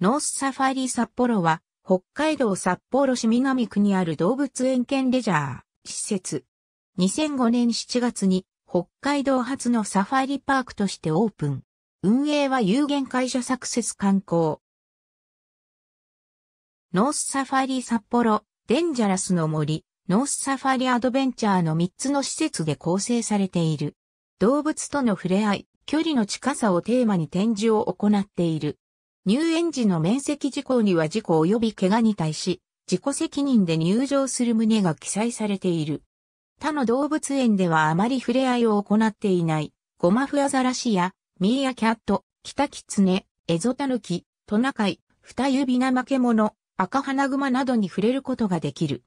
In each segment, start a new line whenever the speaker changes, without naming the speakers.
ノースサファリ札幌は、北海道札幌市南区にある動物園兼レジャー、施設。2005年7月に、北海道初のサファリパークとしてオープン。運営は有限会社サクセス観光。ノースサファリ札幌、デンジャラスの森、ノースサファリアドベンチャーの3つの施設で構成されている。動物との触れ合い、距離の近さをテーマに展示を行っている。入園時の面積事項には事故及び怪我に対し、自己責任で入場する旨が記載されている。他の動物園ではあまり触れ合いを行っていない、ゴマフアザラシや、ミーアキャット、キタキツネ、エゾタヌキ、トナカイ、フタユケ、モ、ノ、アカ、ハ赤グマなどに触れることができる。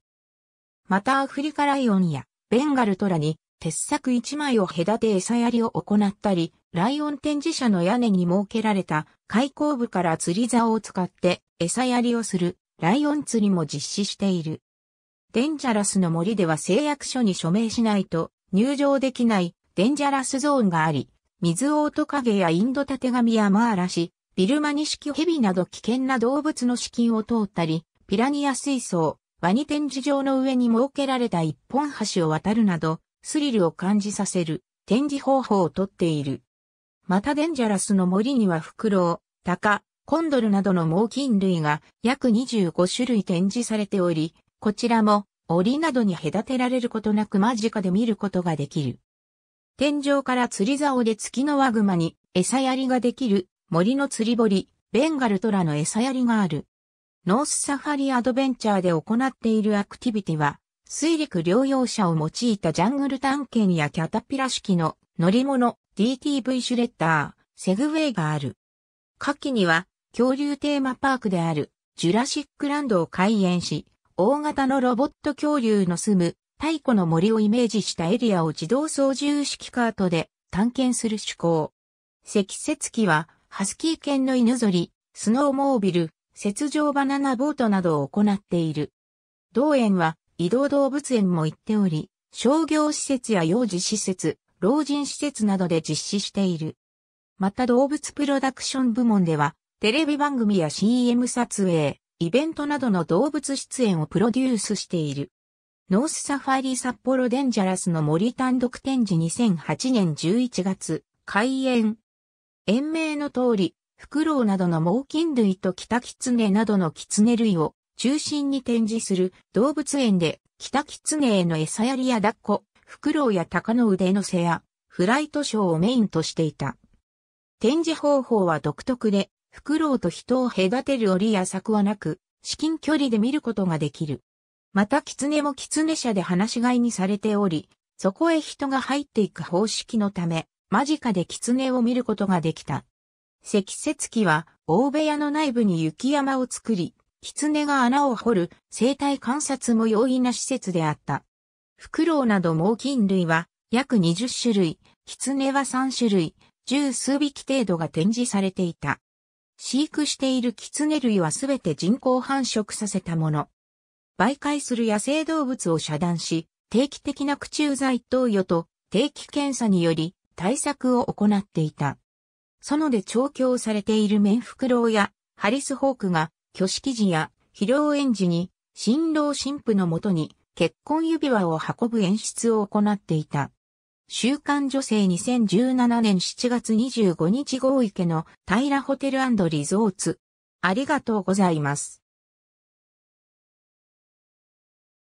またアフリカライオンやベンガルトラに鉄柵一枚を隔て餌やりを行ったり、ライオン展示車の屋根に設けられた開口部から釣り竿を使って餌やりをするライオン釣りも実施している。デンジャラスの森では誓約書に署名しないと入場できないデンジャラスゾーンがあり、水オオトカゲやインドタテガミやマーラシ、ビルマニシキヘビなど危険な動物の資金を通ったり、ピラニア水槽、ワニ展示場の上に設けられた一本橋を渡るなど、スリルを感じさせる展示方法をとっている。またデンジャラスの森にはフクロウ、タカ、コンドルなどの猛禽類が約25種類展示されており、こちらも檻などに隔てられることなく間近で見ることができる。天井から釣り竿で月のワグマに餌やりができる森の釣り堀、ベンガルトラの餌やりがある。ノースサファリアドベンチャーで行っているアクティビティは、水陸両用車を用いたジャングル探検やキャタピラ式の乗り物、DTV シュレッダー、セグウェイがある。下記には、恐竜テーマパークである、ジュラシックランドを開園し、大型のロボット恐竜の住む、太古の森をイメージしたエリアを自動操縦式カートで探検する趣向。積雪機は、ハスキー犬の犬ぞり、スノーモービル、雪上バナナボートなどを行っている。同園は、移動動物園も行っており、商業施設や幼児施設、老人施設などで実施している。また動物プロダクション部門では、テレビ番組や CM 撮影、イベントなどの動物出演をプロデュースしている。ノースサファリ札幌デンジャラスの森単独展示2008年11月、開園。延命の通り、フクロウなどの猛禽類とキタキツネなどのキツネ類を中心に展示する動物園で、キタキツネへの餌やりや抱っこ、フクロウや鷹の腕の背や、フライトショーをメインとしていた。展示方法は独特で、フクロウと人を隔てる折や柵はなく、至近距離で見ることができる。また狐も狐舎で放し飼いにされており、そこへ人が入っていく方式のため、間近で狐を見ることができた。積雪機は、大部屋の内部に雪山を作り、狐が穴を掘る生態観察も容易な施設であった。フクロウなど猛禽類は約20種類、キツネは3種類、十数匹程度が展示されていた。飼育しているキツネ類はすべて人工繁殖させたもの。媒介する野生動物を遮断し、定期的な駆虫剤投与と定期検査により対策を行っていた。園で調教されているメンフクロウやハリスホークが挙式時や披露園時に新郎新婦のもとに結婚指輪を運ぶ演出を行っていた。週刊女性2017年7月25日号池の平ホテルリゾーツ。ありがとうございます。